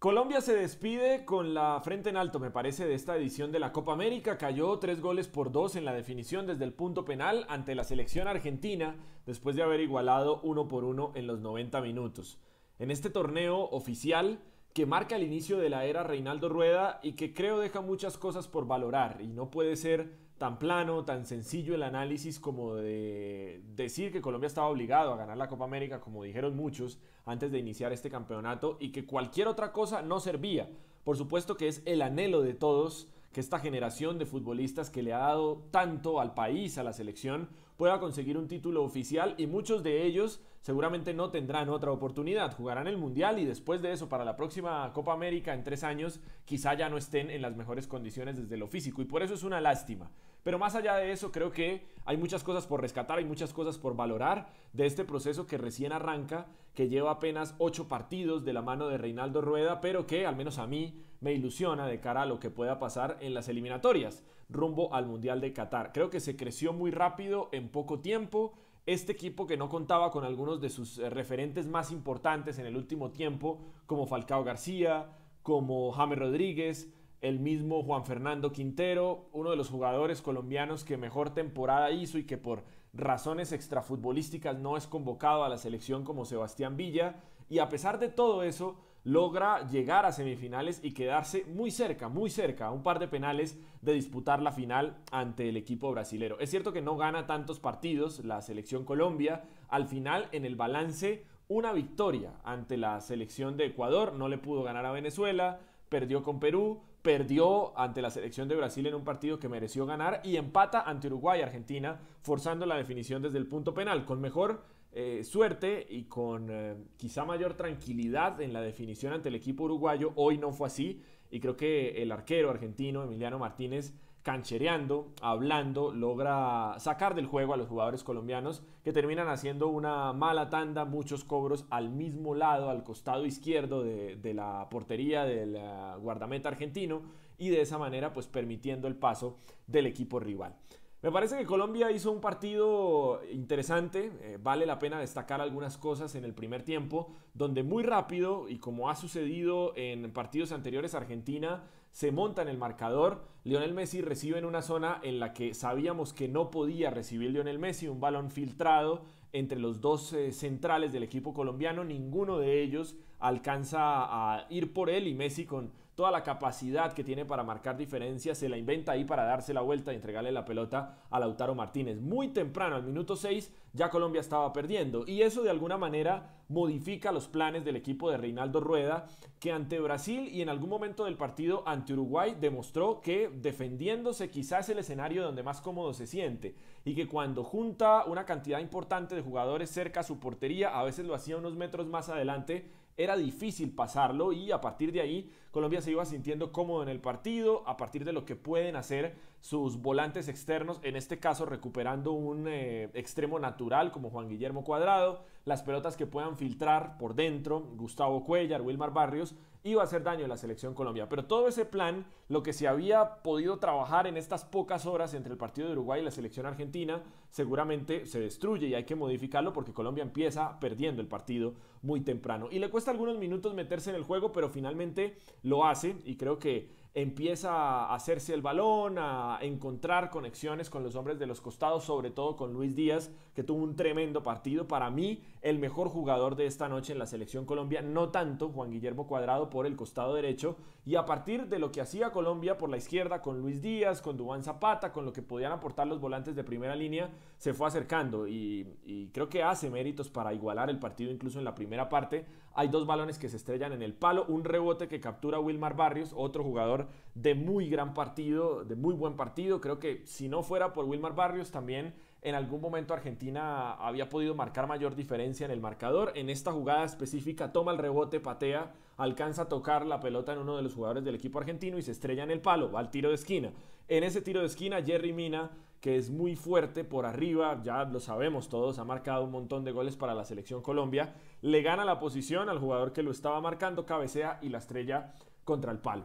Colombia se despide con la frente en alto, me parece, de esta edición de la Copa América. Cayó tres goles por dos en la definición desde el punto penal ante la selección argentina, después de haber igualado uno por uno en los 90 minutos. En este torneo oficial, que marca el inicio de la era Reinaldo Rueda y que creo deja muchas cosas por valorar y no puede ser tan plano, tan sencillo el análisis como de decir que Colombia estaba obligado a ganar la Copa América, como dijeron muchos antes de iniciar este campeonato, y que cualquier otra cosa no servía. Por supuesto que es el anhelo de todos que esta generación de futbolistas que le ha dado tanto al país, a la selección, pueda conseguir un título oficial y muchos de ellos seguramente no tendrán otra oportunidad. Jugarán el Mundial y después de eso, para la próxima Copa América en tres años, quizá ya no estén en las mejores condiciones desde lo físico y por eso es una lástima. Pero más allá de eso, creo que hay muchas cosas por rescatar, hay muchas cosas por valorar de este proceso que recién arranca, que lleva apenas ocho partidos de la mano de Reinaldo Rueda, pero que al menos a mí me ilusiona de cara a lo que pueda pasar en las eliminatorias rumbo al Mundial de Qatar. Creo que se creció muy rápido en poco tiempo. Este equipo que no contaba con algunos de sus eh, referentes más importantes en el último tiempo, como Falcao García, como Jaime Rodríguez, el mismo Juan Fernando Quintero, uno de los jugadores colombianos que mejor temporada hizo y que por razones extrafutbolísticas no es convocado a la selección como Sebastián Villa, y a pesar de todo eso logra llegar a semifinales y quedarse muy cerca, muy cerca, a un par de penales de disputar la final ante el equipo brasilero. Es cierto que no gana tantos partidos la selección Colombia, al final en el balance una victoria ante la selección de Ecuador, no le pudo ganar a Venezuela, perdió con Perú, perdió ante la selección de Brasil en un partido que mereció ganar y empata ante Uruguay y Argentina, forzando la definición desde el punto penal, con mejor eh, suerte y con eh, quizá mayor tranquilidad en la definición ante el equipo uruguayo. Hoy no fue así y creo que el arquero argentino Emiliano Martínez canchereando, hablando, logra sacar del juego a los jugadores colombianos que terminan haciendo una mala tanda, muchos cobros al mismo lado, al costado izquierdo de, la portería del eh, guardameta argentino y de esa manera pues permitiendo el paso del equipo rival. Me parece que Colombia hizo un partido interesante, eh, vale la pena destacar algunas cosas en el primer tiempo, donde muy rápido y como ha sucedido en partidos anteriores Argentina se monta en el marcador. Lionel Messi recibe en una zona en la que sabíamos que no podía recibir Lionel Messi, un balón filtrado entre los dos eh, centrales del equipo colombiano, ninguno de ellos alcanza a ir por él y Messi con toda la capacidad que tiene para marcar diferencias, se la inventa ahí para darse la vuelta y entregarle la pelota a Lautaro Martínez. Muy temprano, al minuto 6, ya Colombia estaba perdiendo y eso de alguna manera modifica los planes del equipo de Reinaldo Rueda, que ante Brasil y en algún momento del partido ante Uruguay demostró que defendiéndose quizás el escenario donde más cómodo se siente y que cuando junta una cantidad importante de jugadores cerca a su portería, a veces lo hacía unos metros más adelante, era difícil pasarlo y a partir de ahí Colombia se iba sintiendo cómodo en el partido, a partir de lo que pueden hacer sus volantes externos, en este caso recuperando un eh, extremo natural como Juan Guillermo Cuadrado, las pelotas que puedan filtrar por dentro, Gustavo Cuellar, Wilmar Barrios, iba a hacer daño a la selección Colombia. Pero todo ese plan, lo que se había podido trabajar en estas pocas horas entre el partido de Uruguay y la selección argentina, seguramente se destruye y hay que modificarlo porque Colombia empieza perdiendo el partido muy temprano. Y le cuesta algunos minutos meterse en el juego, pero finalmente lo hace y creo que empieza a hacerse el balón, a encontrar conexiones con los hombres de los costados, sobre todo con Luis Díaz, que tuvo un tremendo partido. Para mí, el mejor jugador de esta noche en la selección Colombia, no tanto Juan Guillermo Cuadrado por el costado derecho, y a partir de lo que hacía Colombia por la izquierda, con Luis Díaz, con Dubán Zapata, con lo que podían aportar los volantes de primera línea, se fue acercando y, y creo que hace méritos para igualar el partido incluso en la primera parte, hay dos balones que se estrellan en el palo, un rebote que captura Wilmar Barrios, otro jugador de muy gran partido, de muy buen partido. Creo que si no fuera por Wilmar Barrios, también en algún momento Argentina había podido marcar mayor diferencia en el marcador. En esta jugada específica toma el rebote, patea, alcanza a tocar la pelota en uno de los jugadores del equipo argentino y se estrella en el palo, va al tiro de esquina. En ese tiro de esquina Jerry Mina que es muy fuerte por arriba, ya lo sabemos todos, ha marcado un montón de goles para la selección Colombia, le gana la posición al jugador que lo estaba marcando, cabecea y la estrella contra el palo.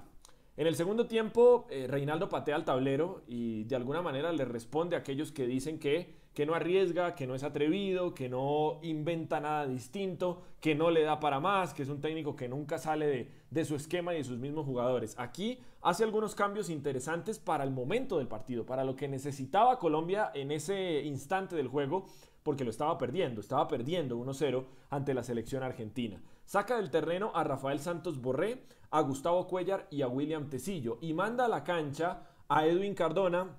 En el segundo tiempo, eh, Reinaldo patea al tablero y de alguna manera le responde a aquellos que dicen que que no arriesga, que no es atrevido, que no inventa nada distinto, que no le da para más, que es un técnico que nunca sale de, su esquema y de sus mismos jugadores. Aquí hace algunos cambios interesantes para el momento del partido, para lo que necesitaba Colombia en ese instante del juego, porque lo estaba perdiendo, estaba perdiendo 1-0 ante la selección argentina. Saca del terreno a Rafael Santos Borré, a Gustavo Cuellar y a William Tecillo y manda a la cancha a Edwin Cardona,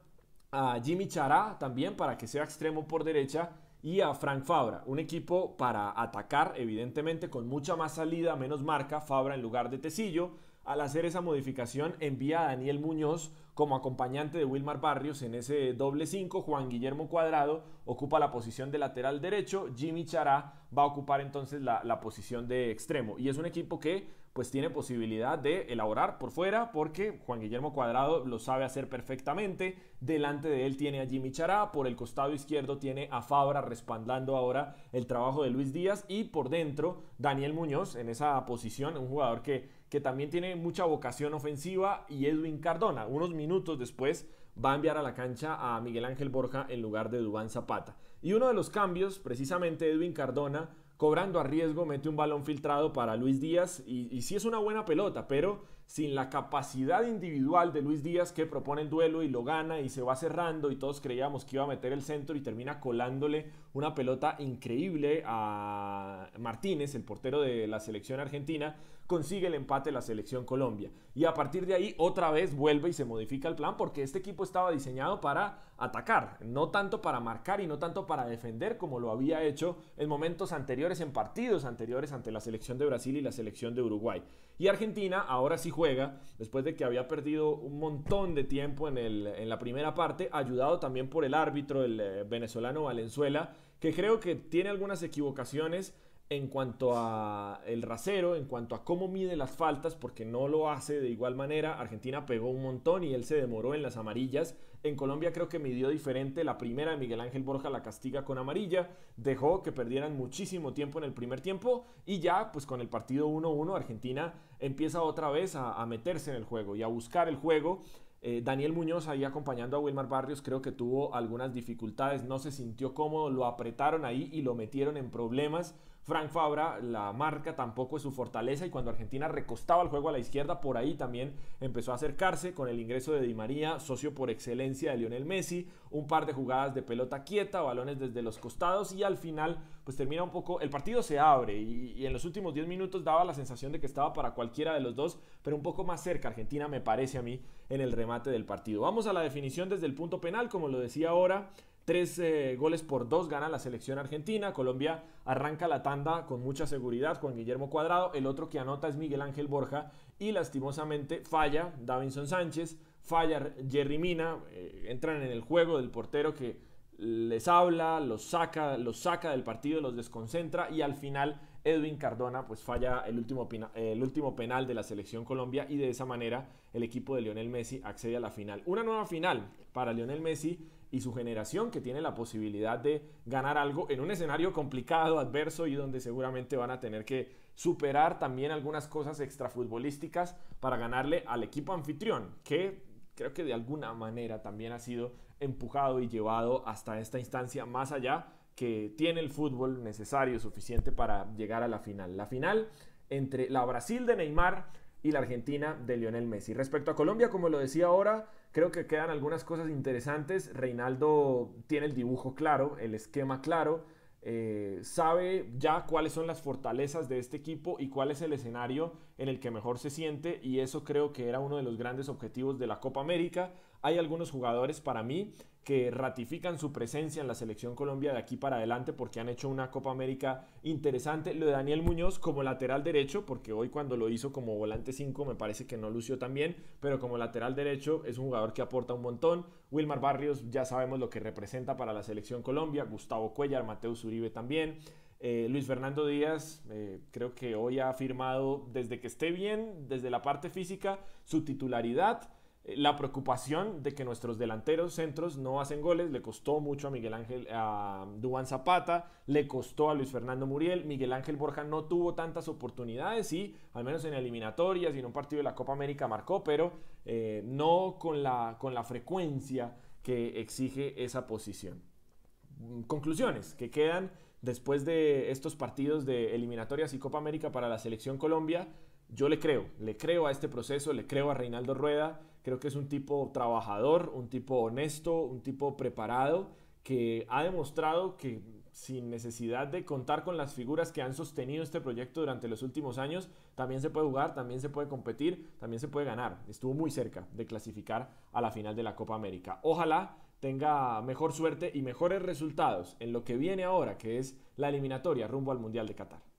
a Jimmy Chará también para que sea extremo por derecha y a Frank Fabra, un equipo para atacar evidentemente con mucha más salida, menos marca, Fabra en lugar de Tecillo. Al hacer esa modificación envía a Daniel Muñoz como acompañante de Wilmar Barrios en ese doble 5, Juan Guillermo Cuadrado ocupa la posición de lateral derecho, Jimmy Chará va a ocupar entonces la, la posición de extremo y es un equipo que pues tiene posibilidad de elaborar por fuera porque Juan Guillermo Cuadrado lo sabe hacer perfectamente. Delante de él tiene a Jimmy Chará, por el costado izquierdo tiene a Fabra respaldando ahora el trabajo de Luis Díaz y por dentro Daniel Muñoz en esa posición, un jugador que, que también tiene mucha vocación ofensiva y Edwin Cardona. Unos minutos después va a enviar a la cancha a Miguel Ángel Borja en lugar de Dubán Zapata. Y uno de los cambios, precisamente Edwin Cardona, cobrando a riesgo, mete un balón filtrado para Luis Díaz y, sí es una buena pelota, pero sin la capacidad individual de Luis Díaz que propone el duelo y lo gana y se va cerrando y todos creíamos que iba a meter el centro y termina colándole una pelota increíble a Martínez, el portero de la selección argentina, consigue el empate de la selección Colombia. Y a partir de ahí otra vez vuelve y se modifica el plan porque este equipo estaba diseñado para atacar, no tanto para marcar y no tanto para defender como lo había hecho en momentos anteriores, en partidos anteriores ante la selección de Brasil y la selección de Uruguay. Y Argentina ahora sí juega, después de que había perdido un montón de tiempo en, la primera parte, ayudado también por el árbitro, el eh, venezolano Valenzuela, que creo que tiene algunas equivocaciones en cuanto a el rasero, en cuanto a cómo mide las faltas, porque no lo hace de igual manera. Argentina pegó un montón y él se demoró en las amarillas. En Colombia creo que midió diferente. La primera Miguel Ángel Borja la castiga con amarilla, dejó que perdieran muchísimo tiempo en el primer tiempo y ya pues con el partido 1-1 Argentina empieza otra vez a, meterse en el juego y a buscar el juego. Eh, Daniel Muñoz ahí acompañando a Wilmar Barrios creo que tuvo algunas dificultades, no se sintió cómodo, lo apretaron ahí y lo metieron en problemas. Frank Fabra, la marca tampoco es su fortaleza y cuando Argentina recostaba el juego a la izquierda, por ahí también empezó a acercarse con el ingreso de Di María, socio por excelencia de Lionel Messi, un par de jugadas de pelota quieta, balones desde los costados y al final pues termina un poco, el partido se abre y, en los últimos 10 minutos daba la sensación de que estaba para cualquiera de los dos, pero un poco más cerca Argentina me parece a mí en el remate del partido. Vamos a la definición desde el punto penal, como lo decía ahora, Tres goles por dos gana la selección argentina. Colombia arranca la tanda con mucha seguridad. con Guillermo Cuadrado. El otro que anota es Miguel Ángel Borja. Y lastimosamente falla Davinson Sánchez. Falla Jerry Mina. Eh, entran en el juego del portero que les habla, los saca, los saca del partido, los desconcentra y al final Edwin Cardona pues falla el último, el último penal de la selección Colombia y de esa manera el equipo de Lionel Messi accede a la final. Una nueva final para Lionel Messi y su generación que tiene la posibilidad de ganar algo en un escenario complicado, adverso y donde seguramente van a tener que superar también algunas cosas extrafutbolísticas para ganarle al equipo anfitrión, que creo que de alguna manera también ha sido empujado y llevado hasta esta instancia más allá que tiene el fútbol necesario, suficiente para llegar a la final. La final entre la Brasil de Neymar y la Argentina de Lionel Messi. Respecto a Colombia, como lo decía ahora, Creo que quedan algunas cosas interesantes. Reinaldo tiene el dibujo claro, el esquema claro, eh, sabe ya cuáles son las fortalezas de este equipo y cuál es el escenario en el que mejor se siente y eso creo que era uno de los grandes objetivos de la Copa América hay algunos jugadores para mí que ratifican su presencia en la selección Colombia de aquí para adelante porque han hecho una Copa América interesante. Lo de Daniel Muñoz como lateral derecho, porque hoy cuando lo hizo como volante 5 me parece que no lució tan bien, pero como lateral derecho es un jugador que aporta un montón. Wilmar Barrios ya sabemos lo que representa para la selección Colombia, Gustavo Cuellar, Mateo Uribe también. Eh, Luis Fernando Díaz eh, creo que hoy ha firmado desde que esté bien, desde la parte física, su titularidad la preocupación de que nuestros delanteros centros no hacen goles. Le costó mucho a Miguel Ángel, a Dubán Zapata, le costó a Luis Fernando Muriel. Miguel Ángel Borja no tuvo tantas oportunidades, y al menos en eliminatorias y en un partido de la Copa América marcó, pero eh, no con la, con la frecuencia que exige esa posición. Conclusiones que quedan después de estos partidos de eliminatorias y Copa América para la selección Colombia. Yo le creo, le creo a este proceso, le creo a Reinaldo Rueda, Creo que es un tipo trabajador, un tipo honesto, un tipo preparado, que ha demostrado que sin necesidad de contar con las figuras que han sostenido este proyecto durante los últimos años, también se puede jugar, también se puede competir, también se puede ganar. Estuvo muy cerca de clasificar a la final de la Copa América. Ojalá tenga mejor suerte y mejores resultados en lo que viene ahora, que es la eliminatoria rumbo al Mundial de Qatar.